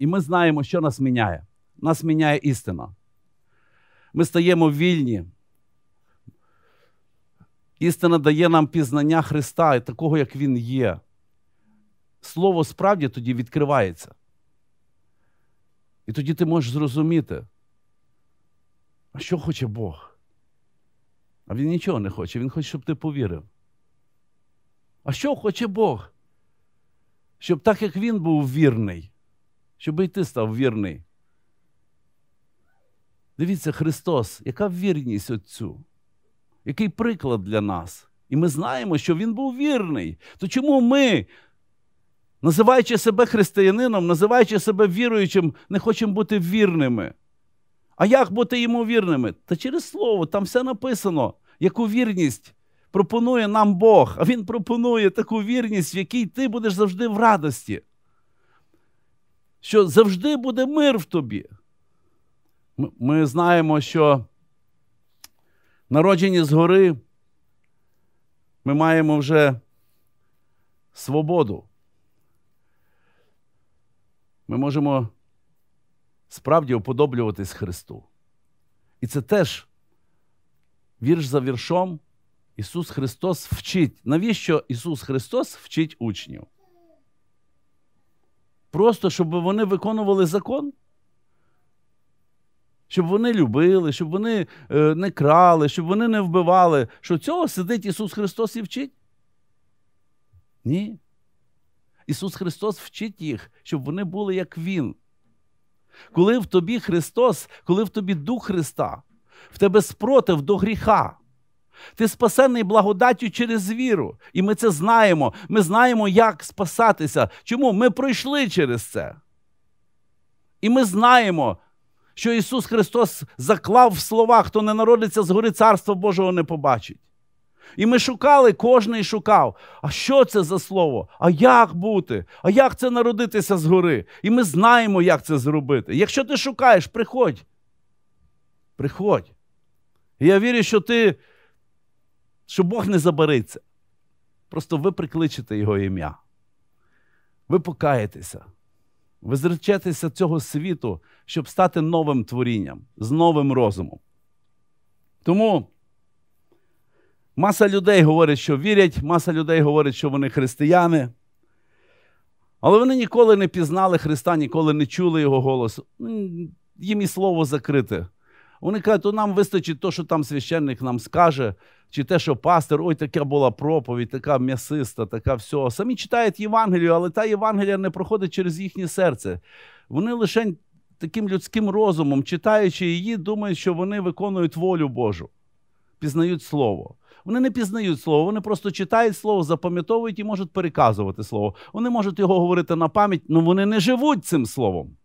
І ми знаємо, що нас міняє. Нас міняє істина. Ми стаємо вільні. Істина дає нам пізнання Христа і такого, як Він є. Слово справді тоді відкривається. І тоді ти можеш зрозуміти, а що хоче Бог? А Він нічого не хоче, Він хоче, щоб ти повірив. А що хоче Бог? Щоб так як він був вірний, щоб і ти став вірний. Дивіться, Христос, яка вірність Отцю, який приклад для нас. І ми знаємо, що Він був вірний. То чому ми, називаючи себе християнином, називаючи себе віруючим, не хочемо бути вірними? А як бути йому вірними? Та через слово, там все написано, яку вірність пропонує нам Бог, а Він пропонує таку вірність, в якій ти будеш завжди в радості що завжди буде мир в тобі. Ми знаємо, що народжені згори ми маємо вже свободу. Ми можемо справді уподоблюватись Христу. І це теж вірш за віршом Ісус Христос вчить. Навіщо Ісус Христос вчить учнів? Просто щоб вони виконували закон. Щоб вони любили, щоб вони е, не крали, щоб вони не вбивали, що цього сидить Ісус Христос і вчить? Ні. Ісус Христос вчить їх, щоб вони були як Він. Коли в тобі Христос, коли в тобі Дух Христа, в тебе спротив до гріха, ти спасений благодаттю через віру. І ми це знаємо. Ми знаємо, як спасатися. Чому? Ми пройшли через це. І ми знаємо, що Ісус Христос заклав в слова, хто не народиться з гори Царства Божого не побачить. І ми шукали, кожен шукав, а що це за слово? А як бути? А як це народитися з гори? І ми знаємо, як це зробити. Якщо ти шукаєш, приходь. Приходь. І я вірю, що ти що Бог не забариться. Просто ви прикличете Його ім'я. Ви покаєтеся. Ви зречетеся цього світу, щоб стати новим творінням, з новим розумом. Тому маса людей говорить, що вірять, маса людей говорить, що вони християни. Але вони ніколи не пізнали Христа, ніколи не чули Його голосу. Їм і слово закрите. Вони кажуть, то нам вистачить то, що там священник нам скаже, чи те, що пастор, ой, така була проповідь, така м'ясиста, така всього. Самі читають Євангелію, але та Євангелія не проходить через їхнє серце. Вони лише таким людським розумом, читаючи її, думають, що вони виконують волю Божу, пізнають слово. Вони не пізнають слово, вони просто читають слово, запам'ятовують і можуть переказувати слово. Вони можуть його говорити на пам'ять, але ну вони не живуть цим словом.